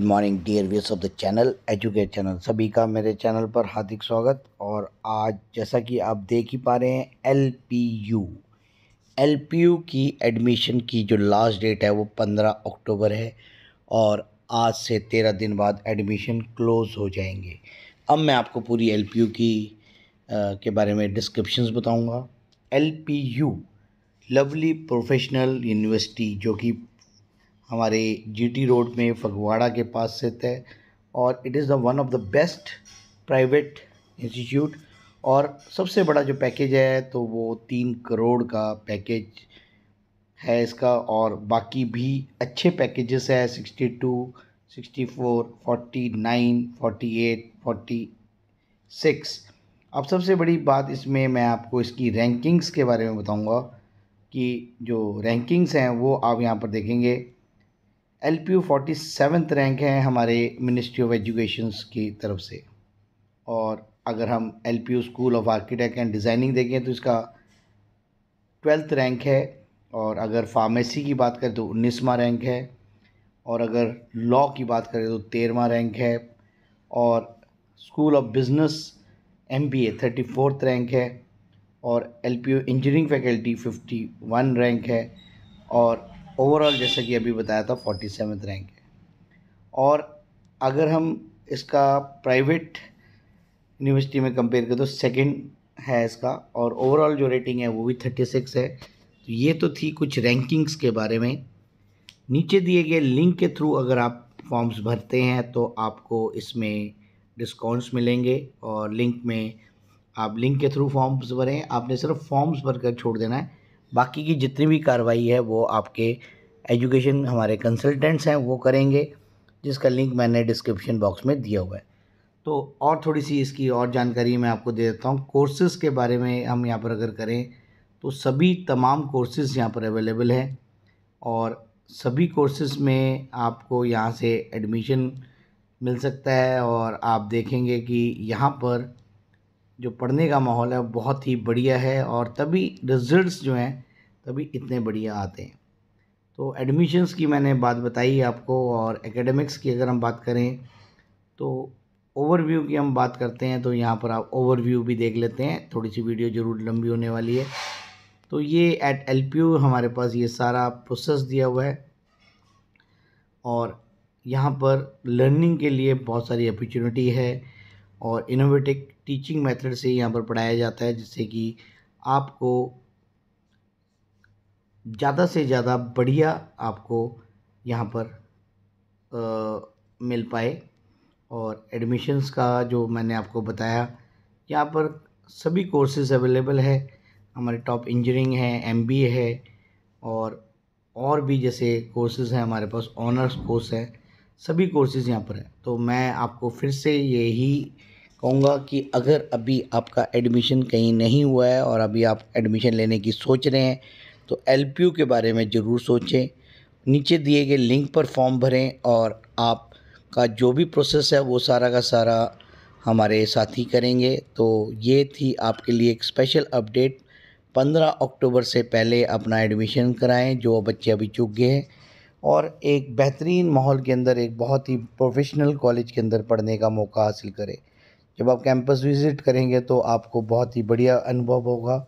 good morning dear views of the channel educate channel सभी का मेरे चैनल पर हार्दिक स्वागत और आज जैसा कि आप देख ही पा रहे हैं L P U L P U की एडमिशन की जो लास्ट डेट है वो पंद्रह अक्टूबर है और आज से तेरह दिन बाद एडमिशन क्लोज़ हो जाएंगे अब मैं आपको पूरी एल पी यू की आ, के बारे में डिस्क्रिप्शन बताऊँगा L P U lovely professional university जो कि हमारे जीटी रोड में फगवाड़ा के पास स्थित है और it is the one of the best private institute और सबसे बड़ा जो पैकेज है तो वो तीन करोड़ का पैकेज है इसका और बाकी भी अच्छे पैकेजेस है sixty two sixty four forty nine forty eight forty six अब सबसे बड़ी बात इसमें मैं आपको इसकी रैंकिंग्स के बारे में बताऊंगा कि जो रैंकिंग्स हैं वो आप यहाँ पर देखेंगे L P U forty seventh rank है हमारे मिनिस्ट्री ऑफ एजुकेशन की तरफ से और अगर हम L P U school of architect and designing देखें तो इसका ट्वेल्थ रैंक है और अगर फार्मेसी की बात करें तो उन्नीसवा रैंक है और अगर लॉ की बात करें तो तेरहवा रैंक है और school of business M B A thirty fourth rank है और L P U engineering faculty fifty one rank है और ओवरऑल जैसा कि अभी बताया था फोर्टी सेवन रैंक है और अगर हम इसका प्राइवेट यूनिवर्सिटी में कंपेयर करें तो सेकंड है इसका और ओवरऑल जो रेटिंग है वो भी थर्टी सिक्स है तो ये तो थी कुछ रैंकिंग्स के बारे में नीचे दिए गए लिंक के थ्रू अगर आप फॉर्म्स भरते हैं तो आपको इसमें डिस्काउंट्स मिलेंगे और लिंक में आप लिंक के थ्रू फॉर्म्स भरें आपने सिर्फ फॉर्म्स भर कर छोड़ देना है बाकी की जितनी भी कार्रवाई है वो आपके एजुकेशन हमारे कंसल्टेंट्स हैं वो करेंगे जिसका लिंक मैंने डिस्क्रिप्शन बॉक्स में दिया हुआ है तो और थोड़ी सी इसकी और जानकारी मैं आपको दे देता हूँ कोर्सेज़ के बारे में हम यहाँ पर अगर करें तो सभी तमाम कोर्सेज़ यहाँ पर अवेलेबल हैं और सभी कोर्सेज़ में आपको यहाँ से एडमिशन मिल सकता है और आप देखेंगे कि यहाँ पर जो पढ़ने का माहौल है बहुत ही बढ़िया है और तभी रिज़ल्ट्स जो हैं तभी इतने बढ़िया आते हैं तो एडमिशन्स की मैंने बात बताई आपको और एकेडमिक्स की अगर हम बात करें तो ओवरव्यू की हम बात करते हैं तो यहाँ पर आप ओवरव्यू भी देख लेते हैं थोड़ी सी वीडियो ज़रूर लंबी होने वाली है तो ये एट एल हमारे पास ये सारा प्रोसेस दिया हुआ है और यहाँ पर लर्निंग के लिए बहुत सारी अपॉर्चुनिटी है और इनोवेटिव टीचिंग मेथड से यहाँ पर पढ़ाया जाता है जिससे कि आपको ज़्यादा से ज़्यादा बढ़िया आपको यहाँ पर आ, मिल पाए और एडमिशन्स का जो मैंने आपको बताया यहाँ पर सभी कोर्सेज अवेलेबल है हमारे टॉप इंजीनियरिंग है एमबीए है और और भी जैसे कोर्सेज हैं हमारे पास ऑनर्स कोर्स है सभी कोर्सेज यहाँ पर हैं तो मैं आपको फिर से यही कहूँगा कि अगर अभी आपका एडमिशन कहीं नहीं हुआ है और अभी आप एडमिशन लेने की सोच रहे हैं तो एल के बारे में ज़रूर सोचें नीचे दिए गए लिंक पर फॉर्म भरें और आपका जो भी प्रोसेस है वो सारा का सारा हमारे साथी करेंगे तो ये थी आपके लिए एक स्पेशल अपडेट 15 अक्टूबर से पहले अपना एडमिशन कराएं जो बच्चे अभी चुक गए हैं और एक बेहतरीन माहौल के अंदर एक बहुत ही प्रोफेशनल कॉलेज के अंदर पढ़ने का मौका हासिल करें जब आप कैंपस विज़िट करेंगे तो आपको बहुत ही बढ़िया अनुभव होगा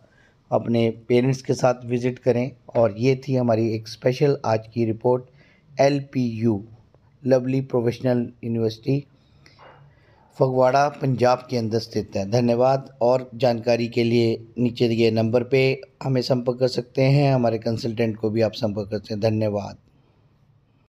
अपने पेरेंट्स के साथ विज़िट करें और ये थी हमारी एक स्पेशल आज की report L P U lovely professional university Phagwara Punjab के अंदर स्थित है धन्यवाद और जानकारी के लिए नीचे दिए नंबर पे हमें संपर्क कर सकते हैं हमारे कंसल्टेंट को भी आप संपर्क कर सकते हैं धन्यवाद